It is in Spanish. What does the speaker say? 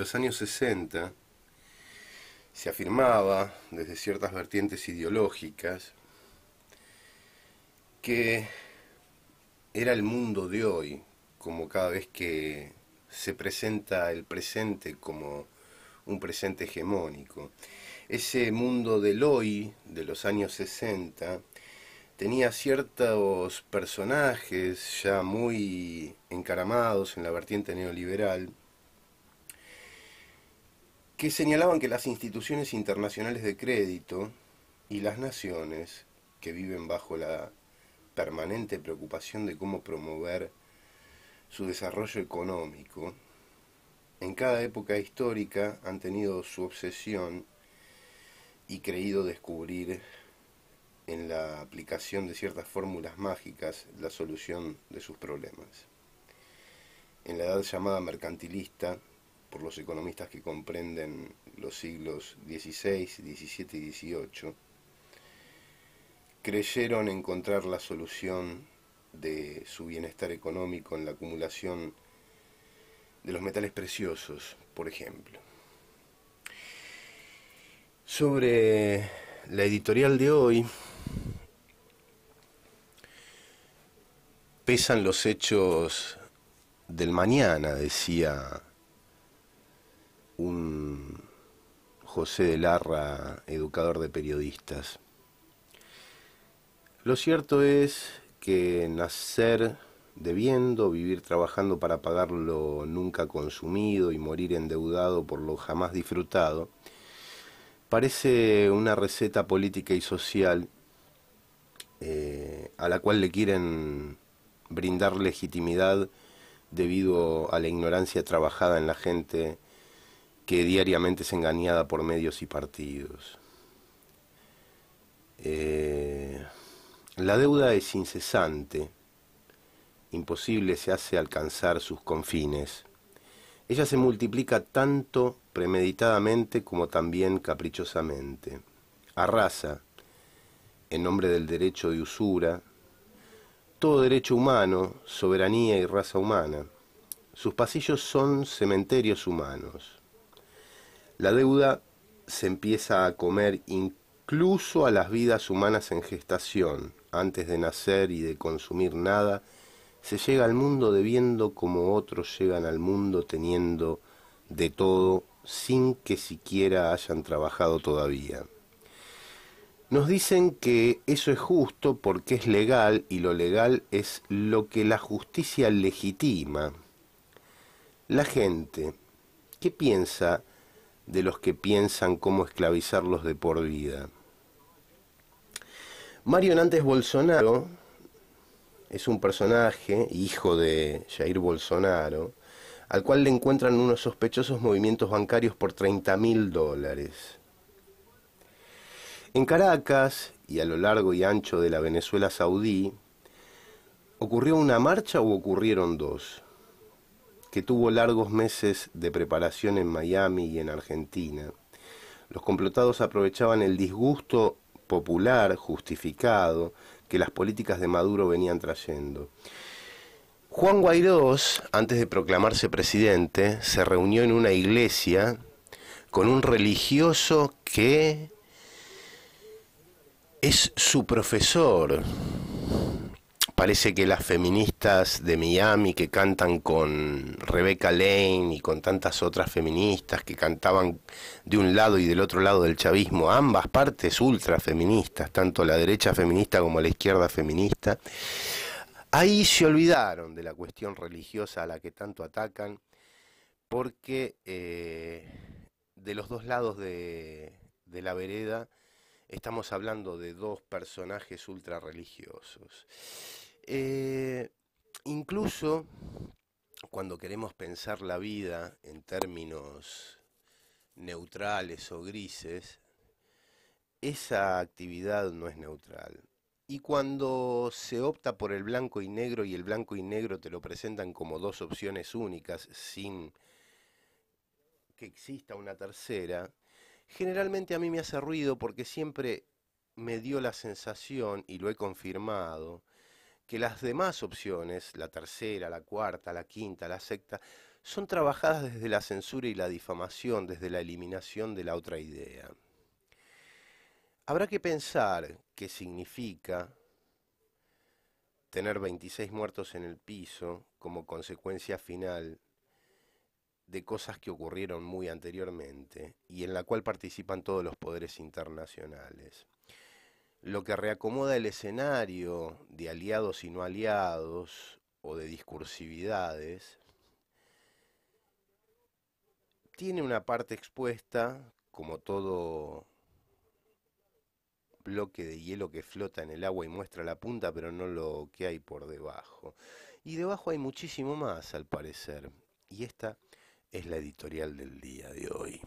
los años 60 se afirmaba desde ciertas vertientes ideológicas que era el mundo de hoy, como cada vez que se presenta el presente como un presente hegemónico. Ese mundo del hoy, de los años 60, tenía ciertos personajes ya muy encaramados en la vertiente neoliberal, que señalaban que las instituciones internacionales de crédito y las naciones que viven bajo la permanente preocupación de cómo promover su desarrollo económico, en cada época histórica han tenido su obsesión y creído descubrir en la aplicación de ciertas fórmulas mágicas la solución de sus problemas. En la edad llamada mercantilista, por los economistas que comprenden los siglos XVI, XVII y XVIII, creyeron encontrar la solución de su bienestar económico en la acumulación de los metales preciosos, por ejemplo. Sobre la editorial de hoy, pesan los hechos del mañana, decía un José de Larra, educador de periodistas. Lo cierto es que nacer debiendo, vivir trabajando para pagar lo nunca consumido y morir endeudado por lo jamás disfrutado, parece una receta política y social eh, a la cual le quieren brindar legitimidad debido a la ignorancia trabajada en la gente que diariamente es engañada por medios y partidos. Eh, la deuda es incesante, imposible se hace alcanzar sus confines. Ella se multiplica tanto premeditadamente como también caprichosamente. Arrasa, en nombre del derecho de usura, todo derecho humano, soberanía y raza humana. Sus pasillos son cementerios humanos. La deuda se empieza a comer incluso a las vidas humanas en gestación. Antes de nacer y de consumir nada, se llega al mundo debiendo como otros llegan al mundo teniendo de todo sin que siquiera hayan trabajado todavía. Nos dicen que eso es justo porque es legal y lo legal es lo que la justicia legitima. La gente, ¿qué piensa de los que piensan cómo esclavizarlos de por vida. Mario Nantes Bolsonaro es un personaje, hijo de Jair Bolsonaro, al cual le encuentran unos sospechosos movimientos bancarios por 30 mil dólares. En Caracas y a lo largo y ancho de la Venezuela saudí, ¿ocurrió una marcha o ocurrieron dos? que tuvo largos meses de preparación en Miami y en Argentina. Los complotados aprovechaban el disgusto popular justificado que las políticas de Maduro venían trayendo. Juan Guaidó, antes de proclamarse presidente, se reunió en una iglesia con un religioso que es su profesor, parece que las feministas de Miami que cantan con Rebecca Lane y con tantas otras feministas que cantaban de un lado y del otro lado del chavismo, ambas partes ultra-feministas, tanto la derecha feminista como la izquierda feminista, ahí se olvidaron de la cuestión religiosa a la que tanto atacan, porque eh, de los dos lados de, de la vereda, estamos hablando de dos personajes ultra religiosos. Eh, incluso cuando queremos pensar la vida en términos neutrales o grises, esa actividad no es neutral. Y cuando se opta por el blanco y negro y el blanco y negro te lo presentan como dos opciones únicas sin que exista una tercera, generalmente a mí me hace ruido porque siempre me dio la sensación, y lo he confirmado, que las demás opciones, la tercera, la cuarta, la quinta, la sexta, son trabajadas desde la censura y la difamación, desde la eliminación de la otra idea. Habrá que pensar qué significa tener 26 muertos en el piso como consecuencia final de cosas que ocurrieron muy anteriormente y en la cual participan todos los poderes internacionales lo que reacomoda el escenario de aliados y no aliados o de discursividades, tiene una parte expuesta, como todo bloque de hielo que flota en el agua y muestra la punta, pero no lo que hay por debajo. Y debajo hay muchísimo más, al parecer. Y esta es la editorial del día de hoy.